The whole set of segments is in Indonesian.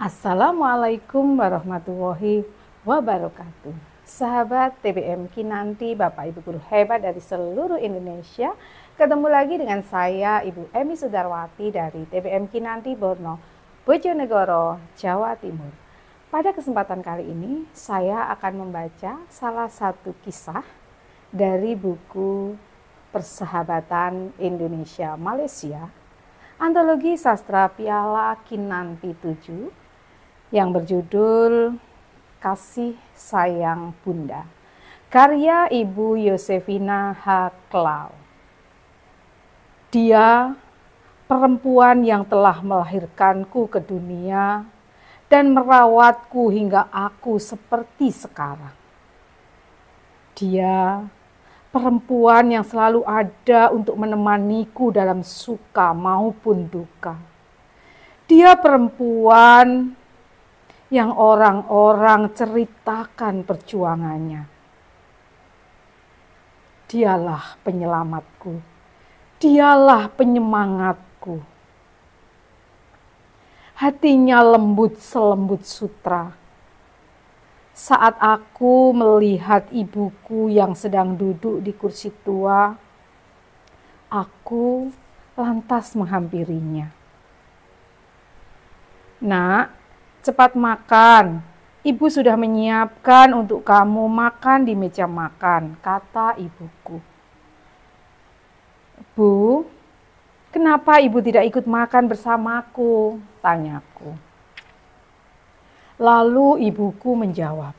Assalamualaikum warahmatullahi wabarakatuh. Sahabat TBM Kinanti, Bapak Ibu guru hebat dari seluruh Indonesia, ketemu lagi dengan saya Ibu Emi Sudarwati dari TBM Kinanti Borno, Bojonegoro, Jawa Timur. Pada kesempatan kali ini, saya akan membaca salah satu kisah dari buku Persahabatan Indonesia Malaysia, antologi sastra Piala Kinanti 7 yang berjudul Kasih Sayang Bunda, karya Ibu Yosefina H. Klau. Dia, perempuan yang telah melahirkanku ke dunia dan merawatku hingga aku seperti sekarang. Dia, perempuan yang selalu ada untuk menemaniku dalam suka maupun duka. Dia perempuan yang orang-orang ceritakan perjuangannya. Dialah penyelamatku, dialah penyemangatku. Hatinya lembut selembut sutra. Saat aku melihat ibuku yang sedang duduk di kursi tua, aku lantas menghampirinya. Nak, cepat makan. Ibu sudah menyiapkan untuk kamu makan di meja makan, kata ibuku. Bu, kenapa ibu tidak ikut makan bersamaku? Tanyaku. Lalu ibuku menjawab,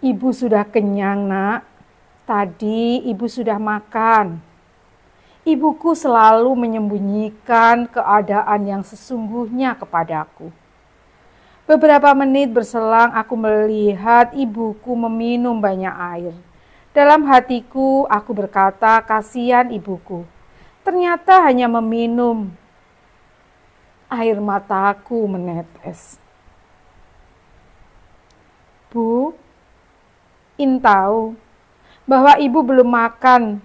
Ibu sudah kenyang nak, tadi ibu sudah makan. Ibuku selalu menyembunyikan keadaan yang sesungguhnya kepadaku Beberapa menit berselang aku melihat ibuku meminum banyak air. Dalam hatiku aku berkata, kasihan ibuku. Ternyata hanya meminum. Air mataku menetes. Bu, In tahu bahwa ibu belum makan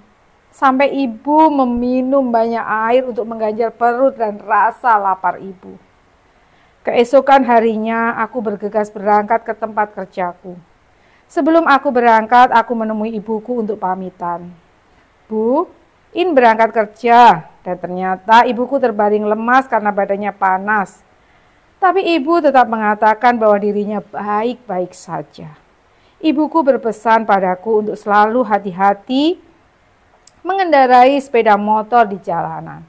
sampai ibu meminum banyak air untuk mengganjal perut dan rasa lapar ibu. Keesokan harinya aku bergegas berangkat ke tempat kerjaku. Sebelum aku berangkat, aku menemui ibuku untuk pamitan. Bu, In berangkat kerja, dan ternyata ibuku terbaring lemas karena badannya panas. Tapi ibu tetap mengatakan bahwa dirinya baik-baik saja. Ibuku berpesan padaku untuk selalu hati-hati mengendarai sepeda motor di jalanan.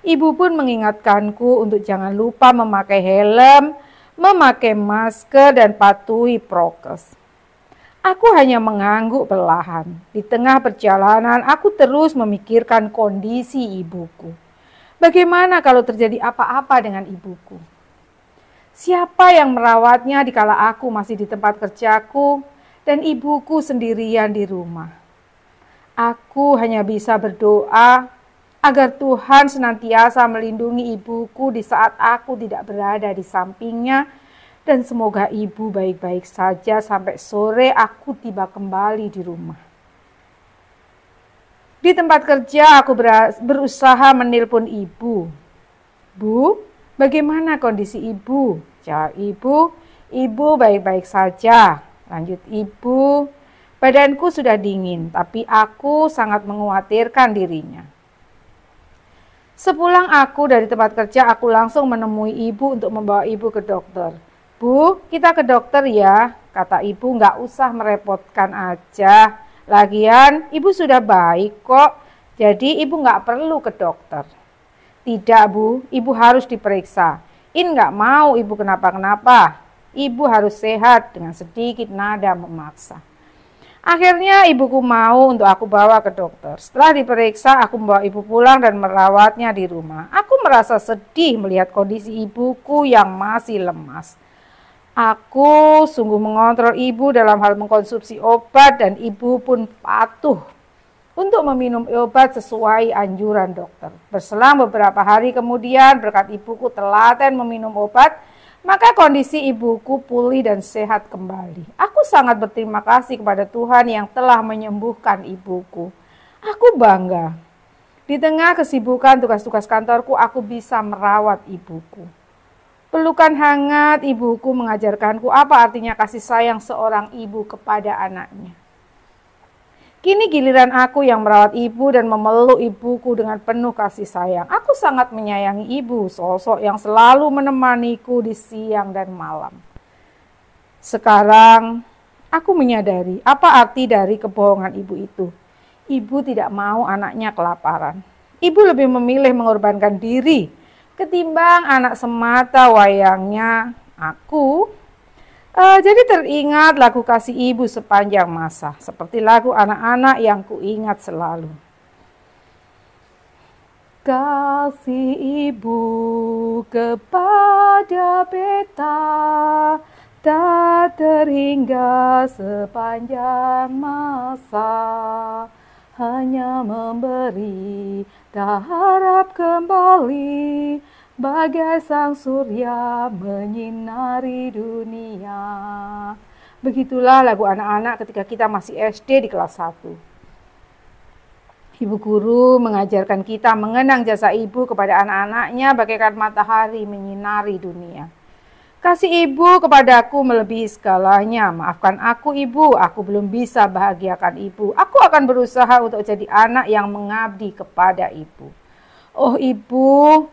Ibu pun mengingatkanku untuk jangan lupa memakai helm, memakai masker, dan patuhi prokes. Aku hanya mengangguk perlahan. Di tengah perjalanan, aku terus memikirkan kondisi ibuku. Bagaimana kalau terjadi apa-apa dengan ibuku? Siapa yang merawatnya dikala aku masih di tempat kerjaku dan ibuku sendirian di rumah? Aku hanya bisa berdoa agar Tuhan senantiasa melindungi ibuku di saat aku tidak berada di sampingnya, dan semoga ibu baik-baik saja sampai sore aku tiba kembali di rumah. Di tempat kerja, aku berusaha menelpon ibu. Bu, bagaimana kondisi ibu? Jawab ibu, ibu baik-baik saja. Lanjut ibu, badanku sudah dingin, tapi aku sangat mengkhawatirkan dirinya. Sepulang aku dari tempat kerja, aku langsung menemui ibu untuk membawa ibu ke dokter. Bu, kita ke dokter ya, kata ibu nggak usah merepotkan aja. Lagian, ibu sudah baik kok, jadi ibu nggak perlu ke dokter. Tidak bu, ibu harus diperiksa. In nggak mau ibu kenapa-kenapa. Ibu harus sehat dengan sedikit nada memaksa. Akhirnya ibuku mau untuk aku bawa ke dokter. Setelah diperiksa, aku membawa ibu pulang dan merawatnya di rumah. Aku merasa sedih melihat kondisi ibuku yang masih lemas. Aku sungguh mengontrol ibu dalam hal mengkonsumsi obat dan ibu pun patuh untuk meminum obat sesuai anjuran dokter. Berselang beberapa hari kemudian berkat ibuku telaten meminum obat, maka kondisi ibuku pulih dan sehat kembali. Aku sangat berterima kasih kepada Tuhan yang telah menyembuhkan ibuku. Aku bangga. Di tengah kesibukan tugas-tugas kantorku, aku bisa merawat ibuku. Pelukan hangat ibuku mengajarkanku apa artinya kasih sayang seorang ibu kepada anaknya. Kini giliran aku yang merawat ibu dan memeluk ibuku dengan penuh kasih sayang. Aku sangat menyayangi ibu, sosok yang selalu menemaniku di siang dan malam. Sekarang aku menyadari apa arti dari kebohongan ibu itu. Ibu tidak mau anaknya kelaparan. Ibu lebih memilih mengorbankan diri ketimbang anak semata wayangnya aku Uh, jadi teringat lagu kasih ibu sepanjang masa, seperti lagu anak-anak yang kuingat selalu. Kasih ibu kepada beta tak terhingga sepanjang masa, hanya memberi tak harap kembali bagai sang surya menyinari dunia. Begitulah lagu anak-anak ketika kita masih SD di kelas 1. Ibu guru mengajarkan kita mengenang jasa ibu kepada anak-anaknya bagaikan matahari menyinari dunia. Kasih ibu kepadaku melebihi segalanya. Maafkan aku ibu, aku belum bisa bahagiakan ibu. Aku akan berusaha untuk jadi anak yang mengabdi kepada ibu. Oh ibu,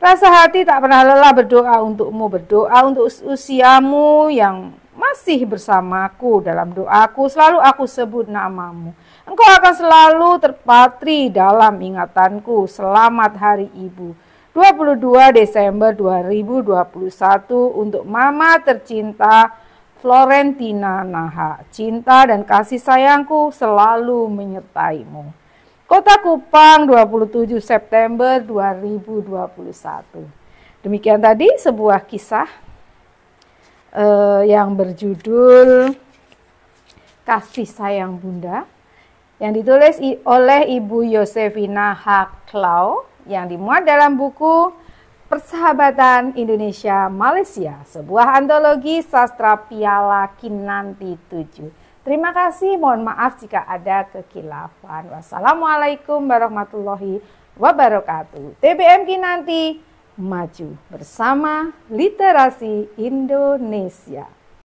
Rasa hati tak pernah lelah berdoa untukmu, berdoa untuk usiamu yang masih bersamaku dalam doaku, selalu aku sebut namamu. Engkau akan selalu terpatri dalam ingatanku. Selamat Hari Ibu. 22 Desember 2021 untuk Mama tercinta Florentina Naha. Cinta dan kasih sayangku selalu menyertaimu. Kota Kupang 27 September 2021. Demikian tadi sebuah kisah eh, yang berjudul Kasih Sayang Bunda yang ditulis oleh Ibu Yosefina Haklau yang dimuat dalam buku Persahabatan Indonesia Malaysia, sebuah antologi sastra Piala Kinanti 7. Terima kasih, mohon maaf jika ada kekilafan. Wassalamualaikum warahmatullahi wabarakatuh. TBM Kinanti, maju bersama literasi Indonesia.